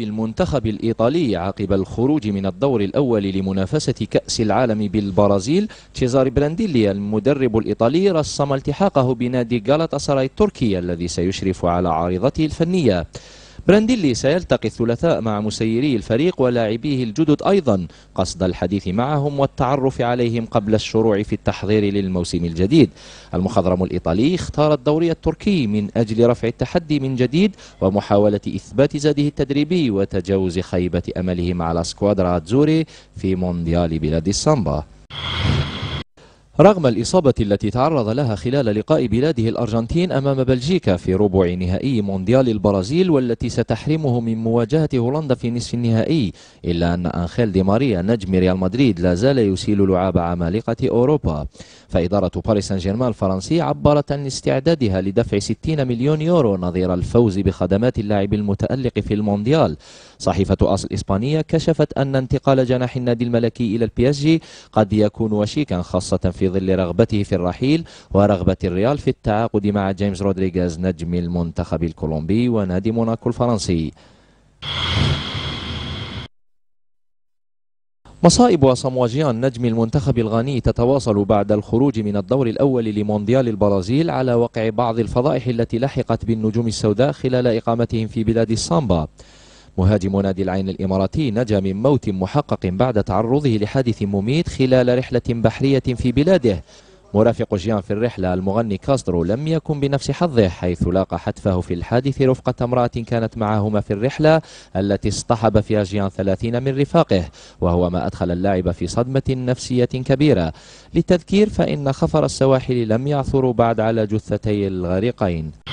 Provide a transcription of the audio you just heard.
بالمنتخب الإيطالي عقب الخروج من الدور الأول لمنافسة كأس العالم بالبرازيل تشيزاري برانديلي المدرب الإيطالي رسم التحاقه بنادي غالاتا سراي التركي الذي سيشرف على عارضته الفنية برانديلي سيلتقي الثلاثاء مع مسيري الفريق ولاعبيه الجدد أيضا قصد الحديث معهم والتعرف عليهم قبل الشروع في التحضير للموسم الجديد المخضرم الإيطالي اختار الدوري التركي من أجل رفع التحدي من جديد ومحاولة إثبات زاده التدريبي وتجاوز خيبة أملهم على سكوادرا أتزوري في مونديال بلاد السامبا رغم الإصابة التي تعرض لها خلال لقاء بلاده الأرجنتين أمام بلجيكا في ربع نهائي مونديال البرازيل والتي ستحرمه من مواجهة هولندا في نصف النهائي إلا أن أنخيل دي ماريا نجم ريال مدريد لا زال يسيل لعاب عمالقة أوروبا فإدارة باريس سان جيرمان الفرنسي عبرت عن استعدادها لدفع 60 مليون يورو نظير الفوز بخدمات اللاعب المتألق في المونديال صحيفة أصل إسبانية كشفت أن انتقال جناح النادي الملكي إلى البي اس جي قد يكون وشيكا خاصة في ظل رغبته في الرحيل ورغبة الريال في التعاقد مع جيمس رودريغاز نجم المنتخب الكولومبي ونادي موناكو الفرنسي مصائب وصمواجيان نجم المنتخب الغاني تتواصل بعد الخروج من الدور الأول لمونديال البرازيل على وقع بعض الفضائح التي لحقت بالنجوم السوداء خلال إقامتهم في بلاد السامبا مهاجم نادي العين الإماراتي نجا من موت محقق بعد تعرضه لحادث مميت خلال رحلة بحرية في بلاده مرافق جيان في الرحلة المغني كاسترو لم يكن بنفس حظه حيث لاقى حتفه في الحادث رفقة امرأة كانت معهما في الرحلة التي اصطحب فيها جيان ثلاثين من رفاقه وهو ما أدخل اللاعب في صدمة نفسية كبيرة للتذكير فإن خفر السواحل لم يعثروا بعد على جثتي الغريقين